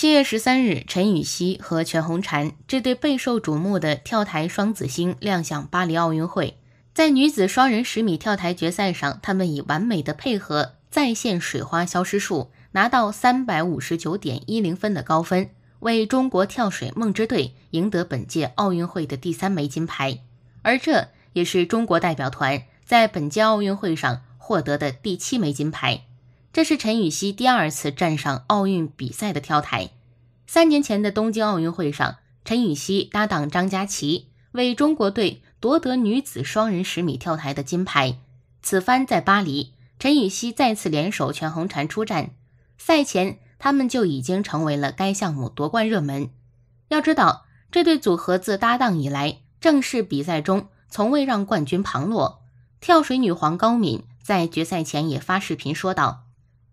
七月十三日，陈芋汐和全红婵这对备受瞩目的跳台双子星亮相巴黎奥运会。在女子双人十米跳台决赛上，他们以完美的配合再现“水花消失术”，拿到三百五十九点一零分的高分，为中国跳水梦之队赢得本届奥运会的第三枚金牌。而这也是中国代表团在本届奥运会上获得的第七枚金牌。这是陈雨汐第二次站上奥运比赛的跳台。三年前的东京奥运会上，陈雨汐搭档张家齐为中国队夺得女子双人十米跳台的金牌。此番在巴黎，陈雨锡再次联手全红婵出战。赛前，他们就已经成为了该项目夺冠热门。要知道，这对组合自搭档以来，正式比赛中从未让冠军旁落。跳水女皇高敏在决赛前也发视频说道。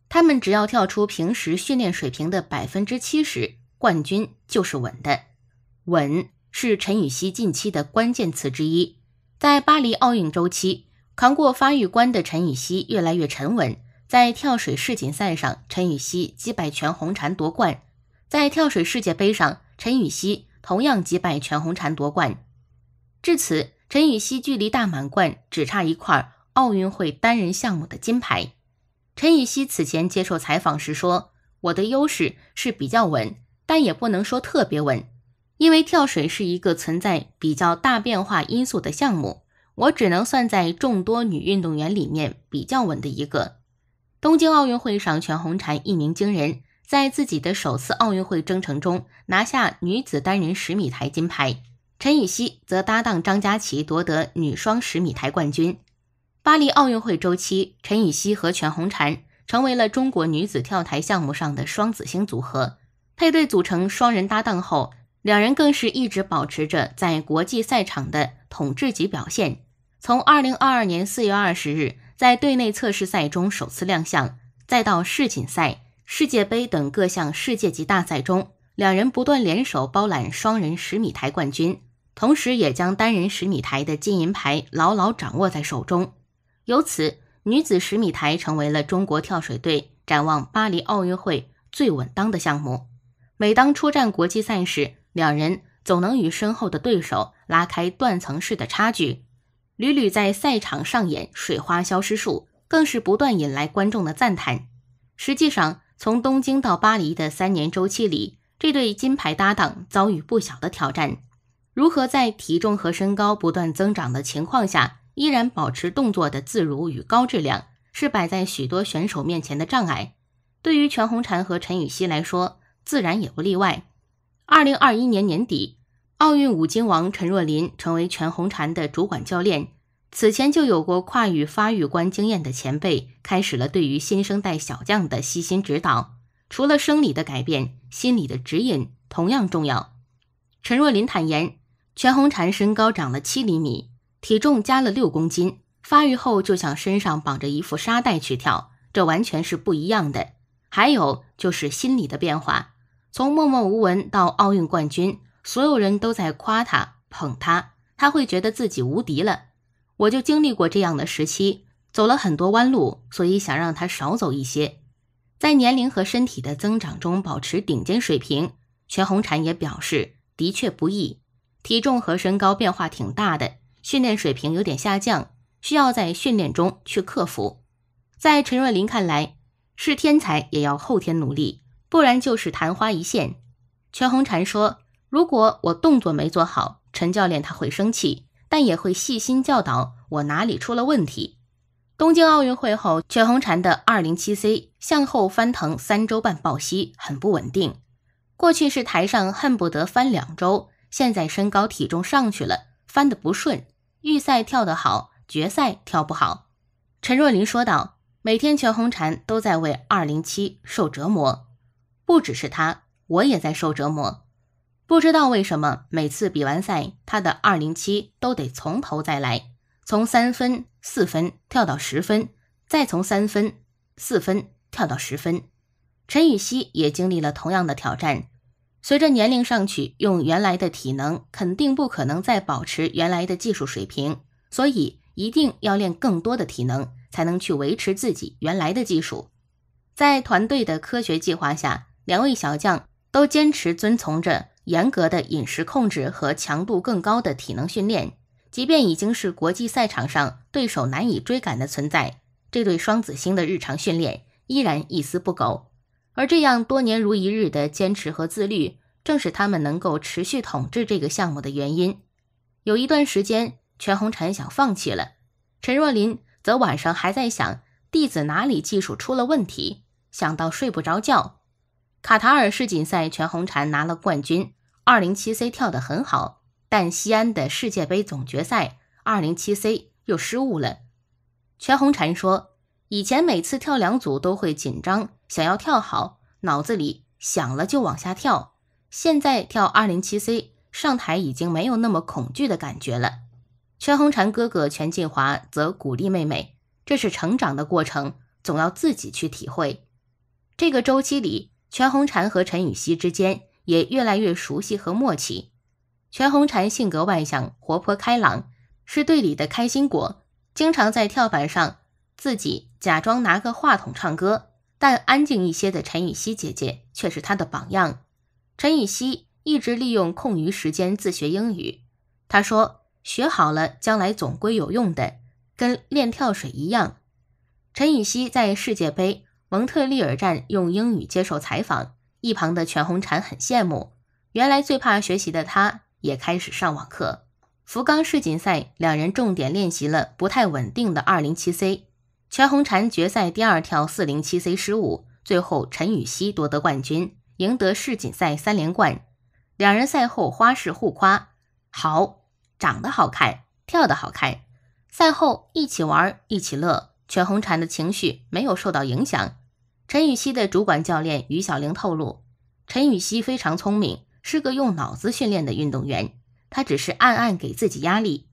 他们只要跳出平时训练水平的百分之七十，冠军就是稳的。稳是陈雨希近期的关键词之一。在巴黎奥运周期，扛过发育关的陈雨希越来越沉稳。在跳水世锦赛上，陈雨希击败全红婵夺冠；在跳水世界杯上，陈雨希同样击败全红婵夺冠。至此，陈雨希距离大满贯只差一块奥运会单人项目的金牌。陈雨汐此前接受采访时说：“我的优势是比较稳，但也不能说特别稳，因为跳水是一个存在比较大变化因素的项目，我只能算在众多女运动员里面比较稳的一个。”东京奥运会上，全红婵一鸣惊人，在自己的首次奥运会征程中拿下女子单人十米台金牌，陈雨汐则搭档张佳琪夺得女双十米台冠军。巴黎奥运会周期，陈雨汐和全红婵成为了中国女子跳台项目上的双子星组合。配对组成双人搭档后，两人更是一直保持着在国际赛场的统治级表现。从二零二二年四月二十日在队内测试赛中首次亮相，再到世锦赛、世界杯等各项世界级大赛中，两人不断联手包揽双人十米台冠军，同时也将单人十米台的金银牌牢牢掌握在手中。由此，女子十米台成为了中国跳水队展望巴黎奥运会最稳当的项目。每当出战国际赛事，两人总能与身后的对手拉开断层式的差距，屡屡在赛场上演水花消失术，更是不断引来观众的赞叹。实际上，从东京到巴黎的三年周期里，这对金牌搭档遭遇不小的挑战。如何在体重和身高不断增长的情况下？依然保持动作的自如与高质量，是摆在许多选手面前的障碍。对于全红婵和陈芋汐来说，自然也不例外。二零二一年年底，奥运五金王陈若琳成为全红婵的主管教练。此前就有过跨域发育观经验的前辈，开始了对于新生代小将的悉心指导。除了生理的改变，心理的指引同样重要。陈若琳坦言，全红婵身高长了七厘米。体重加了六公斤，发育后就像身上绑着一副沙袋去跳，这完全是不一样的。还有就是心理的变化，从默默无闻到奥运冠军，所有人都在夸他、捧他，他会觉得自己无敌了。我就经历过这样的时期，走了很多弯路，所以想让他少走一些，在年龄和身体的增长中保持顶尖水平。全红婵也表示，的确不易，体重和身高变化挺大的。训练水平有点下降，需要在训练中去克服。在陈若琳看来，是天才也要后天努力，不然就是昙花一现。全红婵说：“如果我动作没做好，陈教练他会生气，但也会细心教导我哪里出了问题。”东京奥运会后，全红婵的二零七 C 向后翻腾三周半抱膝很不稳定，过去是台上恨不得翻两周，现在身高体重上去了，翻的不顺。预赛跳得好，决赛跳不好。陈若琳说道：“每天全红婵都在为二零七受折磨，不只是她，我也在受折磨。不知道为什么，每次比完赛，她的二零七都得从头再来，从三分、四分跳到十分，再从三分、四分跳到十分。”陈芋汐也经历了同样的挑战。随着年龄上去，用原来的体能肯定不可能再保持原来的技术水平，所以一定要练更多的体能，才能去维持自己原来的技术。在团队的科学计划下，两位小将都坚持遵从着严格的饮食控制和强度更高的体能训练，即便已经是国际赛场上对手难以追赶的存在，这对双子星的日常训练依然一丝不苟。而这样多年如一日的坚持和自律，正是他们能够持续统治这个项目的原因。有一段时间，全红婵想放弃了，陈若琳则晚上还在想弟子哪里技术出了问题，想到睡不着觉。卡塔尔世锦赛，全红婵拿了冠军，二零七 C 跳得很好，但西安的世界杯总决赛，二零七 C 又失误了。全红婵说，以前每次跳两组都会紧张。想要跳好，脑子里想了就往下跳。现在跳二零七 C 上台已经没有那么恐惧的感觉了。全红婵哥哥全进华则鼓励妹妹：“这是成长的过程，总要自己去体会。”这个周期里，全红婵和陈雨希之间也越来越熟悉和默契。全红婵性格外向、活泼开朗，是队里的开心果，经常在跳板上自己假装拿个话筒唱歌。但安静一些的陈雨锡姐姐却是她的榜样。陈雨锡一直利用空余时间自学英语，她说：“学好了，将来总归有用的，跟练跳水一样。”陈雨锡在世界杯蒙特利尔站用英语接受采访，一旁的全红婵很羡慕。原来最怕学习的她也开始上网课。福冈世锦赛，两人重点练习了不太稳定的 207C。全红婵决赛第二跳四零七 C 失误，最后陈芋汐夺得冠军，赢得世锦赛三连冠。两人赛后花式互夸，好长得好看，跳得好看。赛后一起玩，一起乐。全红婵的情绪没有受到影响。陈芋汐的主管教练于小玲透露，陈芋汐非常聪明，是个用脑子训练的运动员，她只是暗暗给自己压力。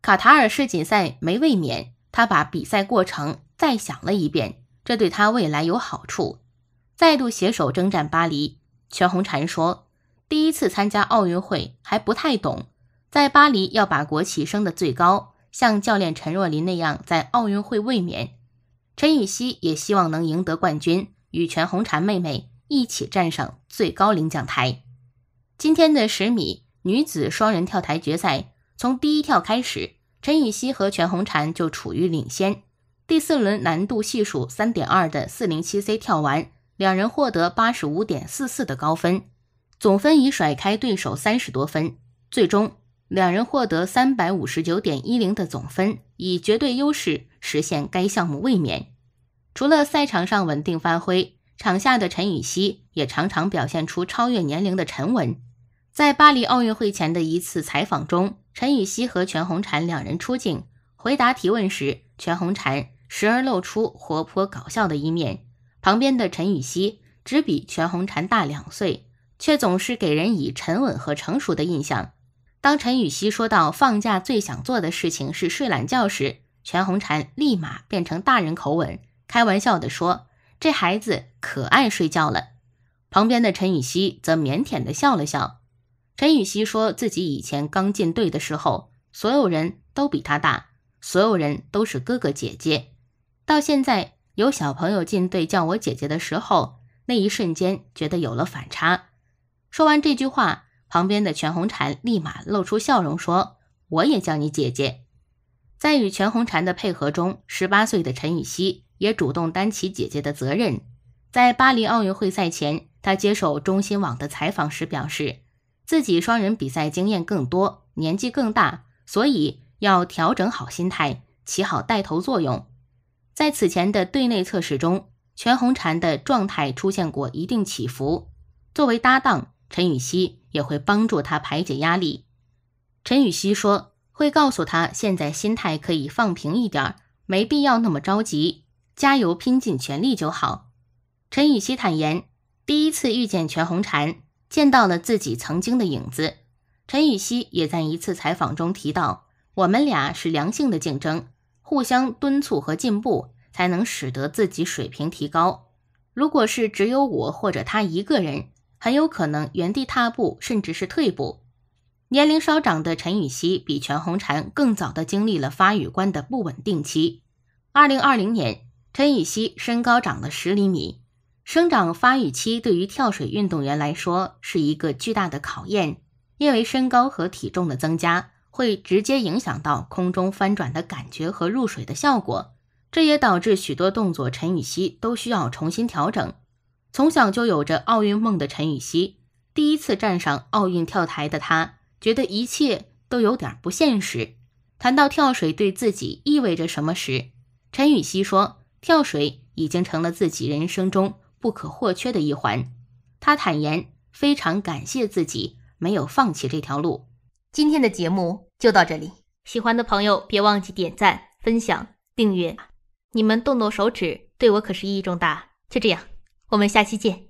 卡塔尔世锦赛没卫冕。他把比赛过程再想了一遍，这对他未来有好处。再度携手征战巴黎，全红婵说：“第一次参加奥运会还不太懂，在巴黎要把国旗升得最高，像教练陈若琳那样在奥运会卫冕。”陈芋汐也希望能赢得冠军，与全红婵妹妹一起站上最高领奖台。今天的十米女子双人跳台决赛，从第一跳开始。陈雨汐和全红婵就处于领先。第四轮难度系数三点二的四零七 C 跳完，两人获得八十五点四四的高分，总分已甩开对手三十多分。最终，两人获得三百五十九点一零的总分，以绝对优势实现该项目卫冕。除了赛场上稳定发挥，场下的陈雨汐也常常表现出超越年龄的沉稳。在巴黎奥运会前的一次采访中。陈雨希和全红婵两人出镜回答提问时，全红婵时而露出活泼搞笑的一面，旁边的陈雨希只比全红婵大两岁，却总是给人以沉稳和成熟的印象。当陈雨希说到放假最想做的事情是睡懒觉时，全红婵立马变成大人口吻，开玩笑地说：“这孩子可爱睡觉了。”旁边的陈雨希则腼腆地笑了笑。陈雨锡说自己以前刚进队的时候，所有人都比他大，所有人都是哥哥姐姐。到现在有小朋友进队叫我姐姐的时候，那一瞬间觉得有了反差。说完这句话，旁边的全红婵立马露出笑容说：“我也叫你姐姐。”在与全红婵的配合中，十八岁的陈雨锡也主动担起姐姐的责任。在巴黎奥运会赛前，他接受中新网的采访时表示。自己双人比赛经验更多，年纪更大，所以要调整好心态，起好带头作用。在此前的队内测试中，全红婵的状态出现过一定起伏。作为搭档，陈雨希也会帮助他排解压力。陈雨希说：“会告诉他，现在心态可以放平一点，没必要那么着急，加油，拼尽全力就好。”陈雨希坦言，第一次遇见全红婵。见到了自己曾经的影子，陈芋汐也在一次采访中提到：“我们俩是良性的竞争，互相敦促和进步，才能使得自己水平提高。如果是只有我或者他一个人，很有可能原地踏步，甚至是退步。”年龄稍长的陈芋汐比全红婵更早的经历了发育关的不稳定期。二零二零年，陈雨希身高长了十厘米。生长发育期对于跳水运动员来说是一个巨大的考验，因为身高和体重的增加会直接影响到空中翻转的感觉和入水的效果，这也导致许多动作陈雨希都需要重新调整。从小就有着奥运梦的陈雨希，第一次站上奥运跳台的她，觉得一切都有点不现实。谈到跳水对自己意味着什么时，陈雨希说：“跳水已经成了自己人生中。”不可或缺的一环，他坦言非常感谢自己没有放弃这条路。今天的节目就到这里，喜欢的朋友别忘记点赞、分享、订阅，你们动动手指对我可是意义重大。就这样，我们下期见。